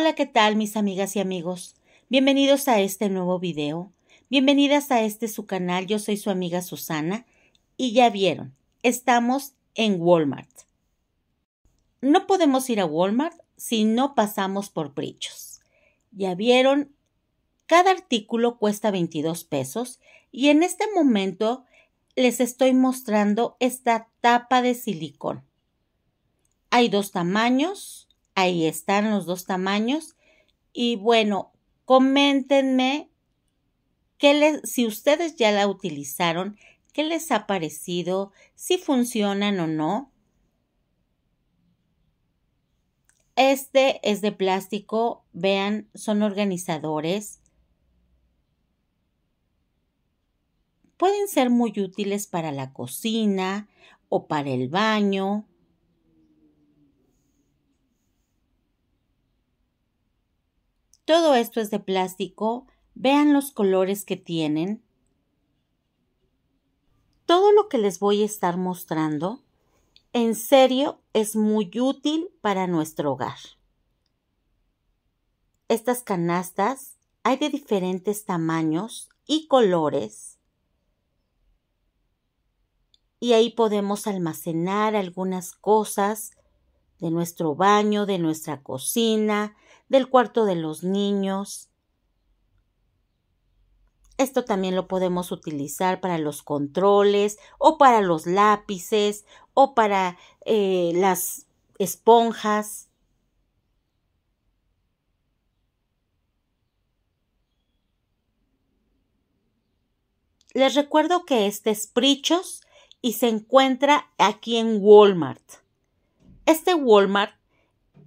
Hola, ¿qué tal mis amigas y amigos? Bienvenidos a este nuevo video. Bienvenidas a este su canal. Yo soy su amiga Susana y ya vieron, estamos en Walmart. No podemos ir a Walmart si no pasamos por Prichos. Ya vieron, cada artículo cuesta 22 pesos y en este momento les estoy mostrando esta tapa de silicón. Hay dos tamaños, Ahí están los dos tamaños. Y bueno, coméntenme si ustedes ya la utilizaron, qué les ha parecido, si funcionan o no. Este es de plástico, vean, son organizadores. Pueden ser muy útiles para la cocina o para el baño. Todo esto es de plástico. Vean los colores que tienen. Todo lo que les voy a estar mostrando, en serio, es muy útil para nuestro hogar. Estas canastas hay de diferentes tamaños y colores. Y ahí podemos almacenar algunas cosas de nuestro baño, de nuestra cocina, del cuarto de los niños. Esto también lo podemos utilizar para los controles o para los lápices o para eh, las esponjas. Les recuerdo que este es Prichos y se encuentra aquí en Walmart. Este Walmart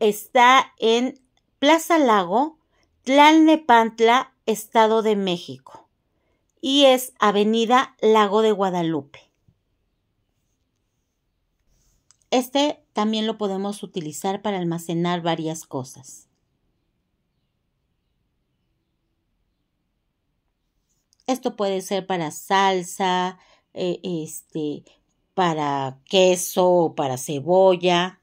está en Plaza Lago, Tlalnepantla, Estado de México. Y es Avenida Lago de Guadalupe. Este también lo podemos utilizar para almacenar varias cosas. Esto puede ser para salsa, eh, este, para queso, para cebolla.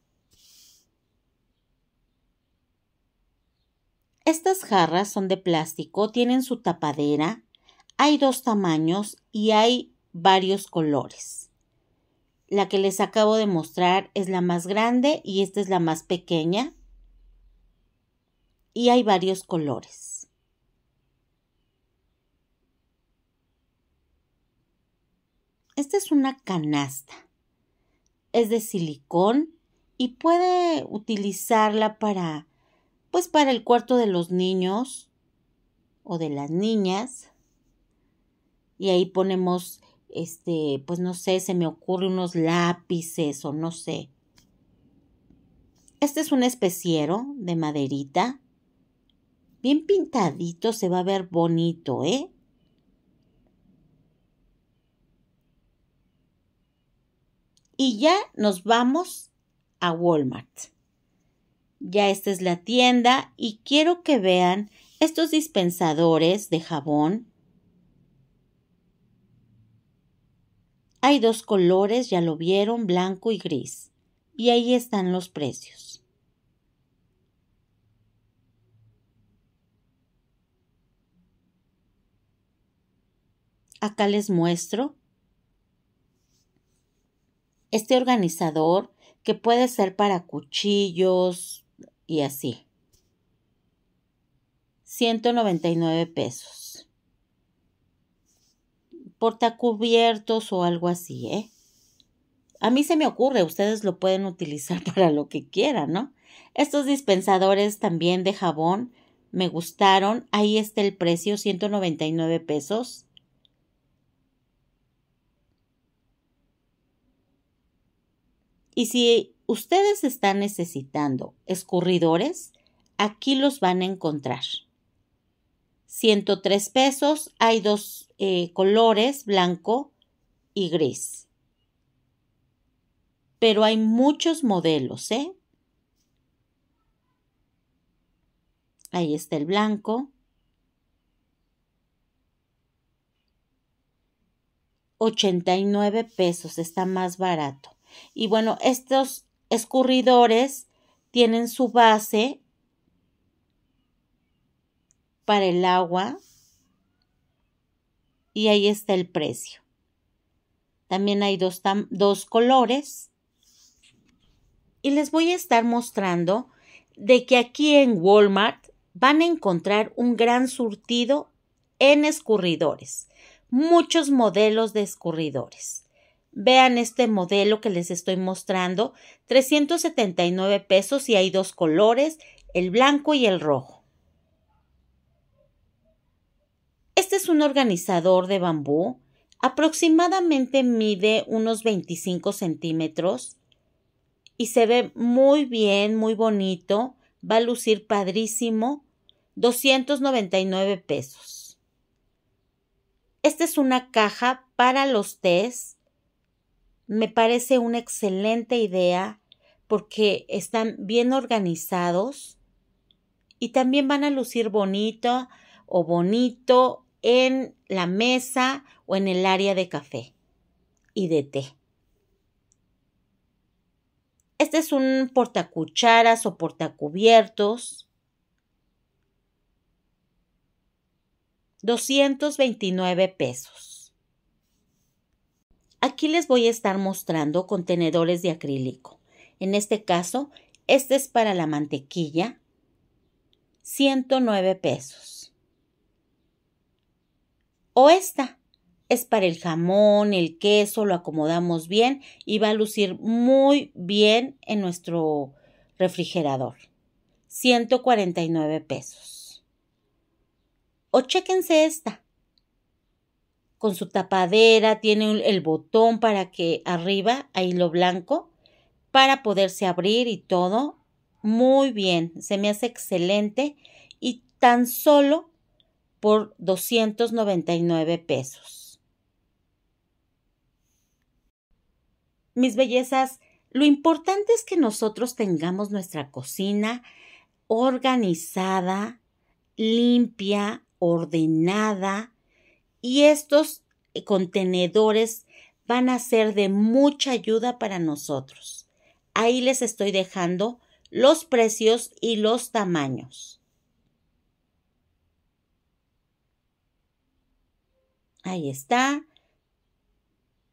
Estas jarras son de plástico, tienen su tapadera, hay dos tamaños y hay varios colores. La que les acabo de mostrar es la más grande y esta es la más pequeña. Y hay varios colores. Esta es una canasta. Es de silicón y puede utilizarla para pues para el cuarto de los niños o de las niñas. Y ahí ponemos, este, pues no sé, se me ocurre unos lápices o no sé. Este es un especiero de maderita. Bien pintadito, se va a ver bonito, ¿eh? Y ya nos vamos a Walmart. Ya esta es la tienda y quiero que vean estos dispensadores de jabón. Hay dos colores, ya lo vieron, blanco y gris. Y ahí están los precios. Acá les muestro este organizador que puede ser para cuchillos, y así. 199 pesos. Portacubiertos o algo así, ¿eh? A mí se me ocurre, ustedes lo pueden utilizar para lo que quieran, ¿no? Estos dispensadores también de jabón me gustaron. Ahí está el precio, 199 pesos. Y si ustedes están necesitando escurridores, aquí los van a encontrar. 103 pesos, hay dos eh, colores, blanco y gris. Pero hay muchos modelos, ¿eh? Ahí está el blanco. 89 pesos, está más barato. Y bueno, estos escurridores tienen su base para el agua y ahí está el precio. También hay dos, dos colores y les voy a estar mostrando de que aquí en Walmart van a encontrar un gran surtido en escurridores, muchos modelos de escurridores. Vean este modelo que les estoy mostrando, 379 pesos y hay dos colores, el blanco y el rojo. Este es un organizador de bambú, aproximadamente mide unos 25 centímetros y se ve muy bien, muy bonito, va a lucir padrísimo, 299 pesos. Esta es una caja para los tés me parece una excelente idea porque están bien organizados y también van a lucir bonito o bonito en la mesa o en el área de café y de té. Este es un portacucharas o portacubiertos. 229 pesos. Aquí les voy a estar mostrando contenedores de acrílico. En este caso, este es para la mantequilla, 109 pesos. O esta, es para el jamón, el queso, lo acomodamos bien y va a lucir muy bien en nuestro refrigerador. 149 pesos. O chequense esta con su tapadera, tiene el botón para que arriba, ahí lo blanco, para poderse abrir y todo. Muy bien, se me hace excelente y tan solo por 299 pesos. Mis bellezas, lo importante es que nosotros tengamos nuestra cocina organizada, limpia, ordenada, y estos eh, contenedores van a ser de mucha ayuda para nosotros. Ahí les estoy dejando los precios y los tamaños. Ahí está.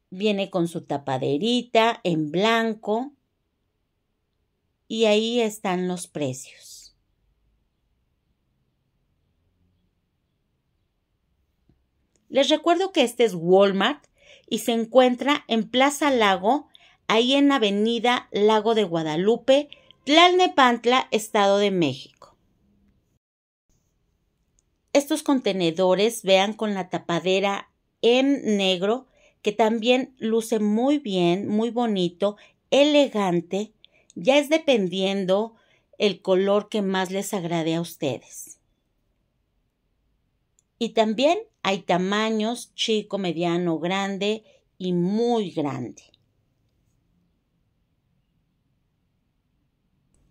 Viene con su tapaderita en blanco. Y ahí están los precios. Les recuerdo que este es Walmart y se encuentra en Plaza Lago, ahí en Avenida Lago de Guadalupe, Tlalnepantla, Estado de México. Estos contenedores vean con la tapadera en negro, que también luce muy bien, muy bonito, elegante, ya es dependiendo el color que más les agrade a ustedes. Y también hay tamaños chico, mediano, grande y muy grande.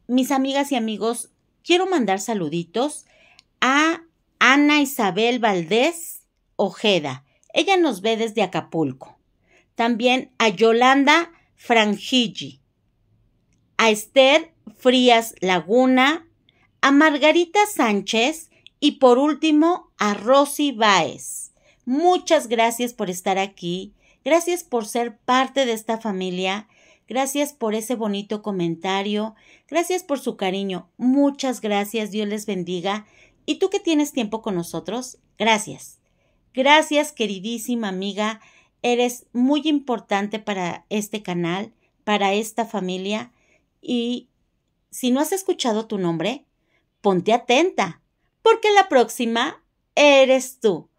Mis amigas y amigos, quiero mandar saluditos a Ana Isabel Valdés Ojeda. Ella nos ve desde Acapulco. También a Yolanda Frangigi, a Esther Frías Laguna, a Margarita Sánchez, y por último, a Rosy Baez. Muchas gracias por estar aquí. Gracias por ser parte de esta familia. Gracias por ese bonito comentario. Gracias por su cariño. Muchas gracias. Dios les bendiga. Y tú que tienes tiempo con nosotros, gracias. Gracias, queridísima amiga. Eres muy importante para este canal, para esta familia. Y si no has escuchado tu nombre, ponte atenta porque la próxima eres tú.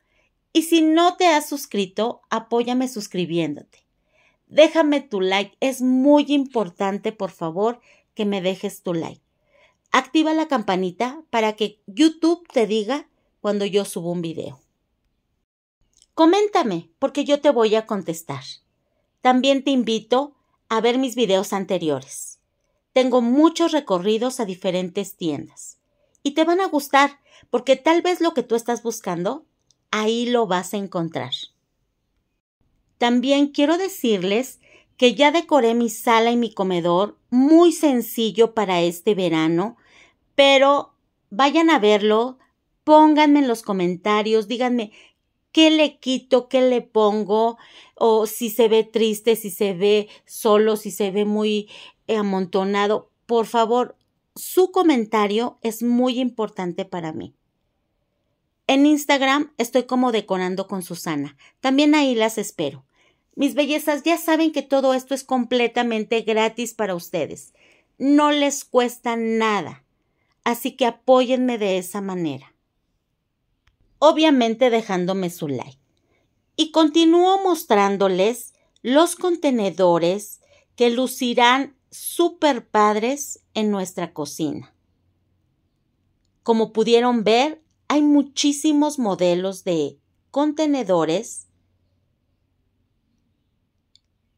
Y si no te has suscrito, apóyame suscribiéndote. Déjame tu like, es muy importante, por favor, que me dejes tu like. Activa la campanita para que YouTube te diga cuando yo subo un video. Coméntame, porque yo te voy a contestar. También te invito a ver mis videos anteriores. Tengo muchos recorridos a diferentes tiendas y te van a gustar porque tal vez lo que tú estás buscando, ahí lo vas a encontrar. También quiero decirles que ya decoré mi sala y mi comedor, muy sencillo para este verano, pero vayan a verlo, pónganme en los comentarios, díganme qué le quito, qué le pongo, o si se ve triste, si se ve solo, si se ve muy eh, amontonado. Por favor, su comentario es muy importante para mí. En Instagram estoy como decorando con Susana. También ahí las espero. Mis bellezas ya saben que todo esto es completamente gratis para ustedes. No les cuesta nada. Así que apóyenme de esa manera. Obviamente dejándome su like. Y continúo mostrándoles los contenedores que lucirán super padres en nuestra cocina. Como pudieron ver, hay muchísimos modelos de contenedores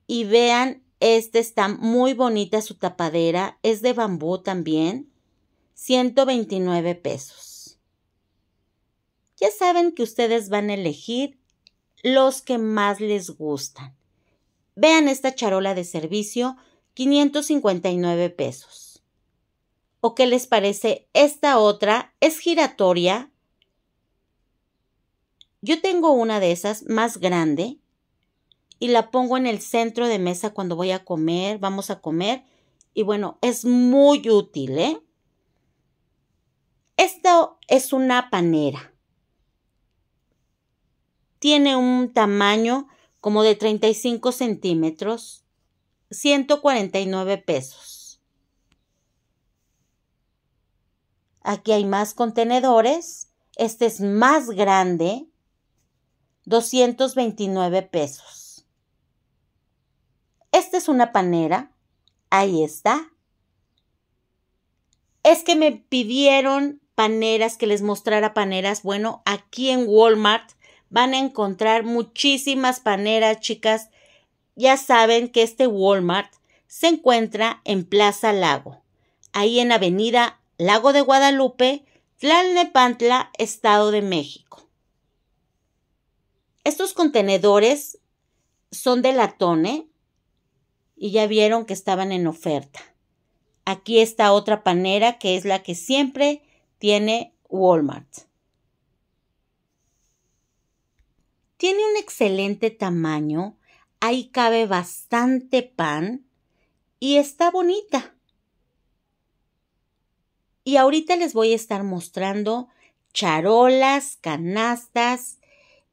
y vean, este está muy bonita su tapadera, es de bambú también, 129 pesos. Ya saben que ustedes van a elegir los que más les gustan. Vean esta charola de servicio, 559 pesos. ¿O qué les parece? Esta otra es giratoria. Yo tengo una de esas más grande y la pongo en el centro de mesa cuando voy a comer, vamos a comer. Y bueno, es muy útil, ¿eh? Esta es una panera. Tiene un tamaño como de 35 centímetros 149 pesos. Aquí hay más contenedores. Este es más grande, 229 pesos. Esta es una panera. Ahí está. Es que me pidieron paneras, que les mostrara paneras. Bueno, aquí en Walmart van a encontrar muchísimas paneras, chicas, ya saben que este Walmart se encuentra en Plaza Lago, ahí en Avenida Lago de Guadalupe, Tlalnepantla, Estado de México. Estos contenedores son de latone y ya vieron que estaban en oferta. Aquí está otra panera que es la que siempre tiene Walmart. Tiene un excelente tamaño Ahí cabe bastante pan y está bonita. Y ahorita les voy a estar mostrando charolas, canastas,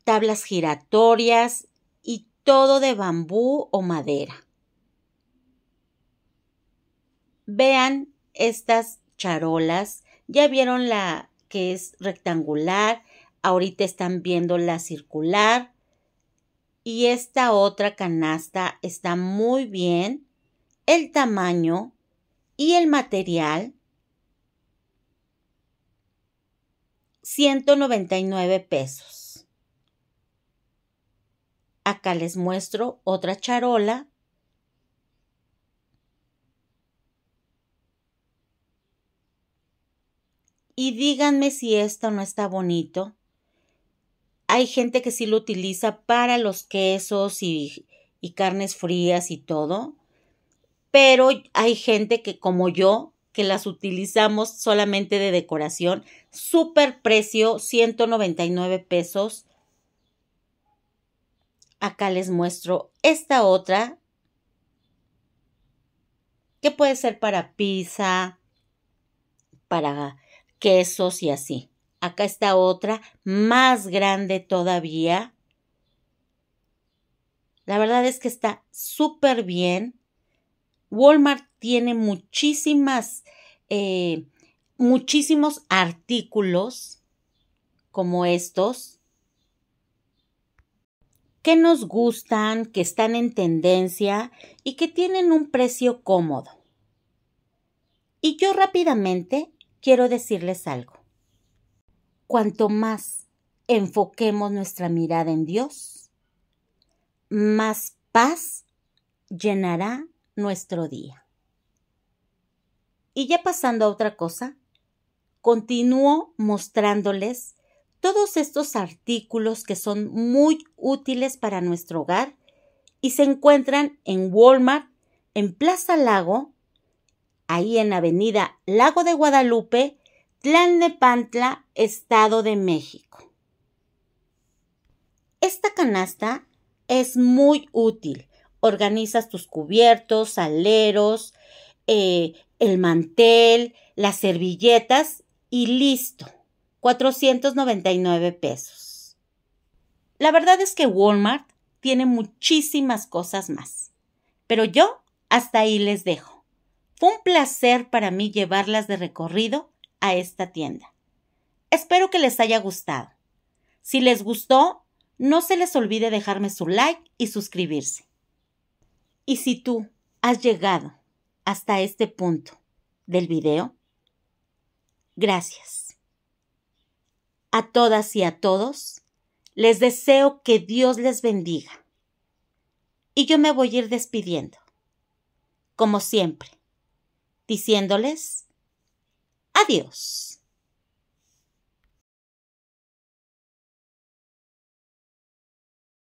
tablas giratorias y todo de bambú o madera. Vean estas charolas. Ya vieron la que es rectangular. Ahorita están viendo la circular y esta otra canasta está muy bien, el tamaño y el material. 199 pesos. Acá les muestro otra charola. Y díganme si esto no está bonito. Hay gente que sí lo utiliza para los quesos y, carnes frías y todo, pero hay gente que como yo, que las utilizamos solamente de decoración, super precio, 199 pesos. Acá les muestro esta otra, que puede ser para pizza, para quesos y así. Acá está otra, más grande todavía. La verdad es que está súper bien. Walmart tiene muchísimas, eh, muchísimos artículos como estos que nos gustan, que están en tendencia y que tienen un precio cómodo. Y yo rápidamente quiero decirles algo. Cuanto más enfoquemos nuestra mirada en Dios, más paz llenará nuestro día. Y ya pasando a otra cosa, continúo mostrándoles todos estos artículos que son muy útiles para nuestro hogar y se encuentran en Walmart, en Plaza Lago, ahí en Avenida Lago de Guadalupe Tlalnepantla, Estado de México. Esta canasta es muy útil. Organizas tus cubiertos, aleros, eh, el mantel, las servilletas y listo. 499 pesos. La verdad es que Walmart tiene muchísimas cosas más. Pero yo hasta ahí les dejo. Fue un placer para mí llevarlas de recorrido a esta tienda. Espero que les haya gustado. Si les gustó, no se les olvide dejarme su like y suscribirse. Y si tú has llegado hasta este punto del video, gracias. A todas y a todos, les deseo que Dios les bendiga. Y yo me voy a ir despidiendo, como siempre, diciéndoles Adiós.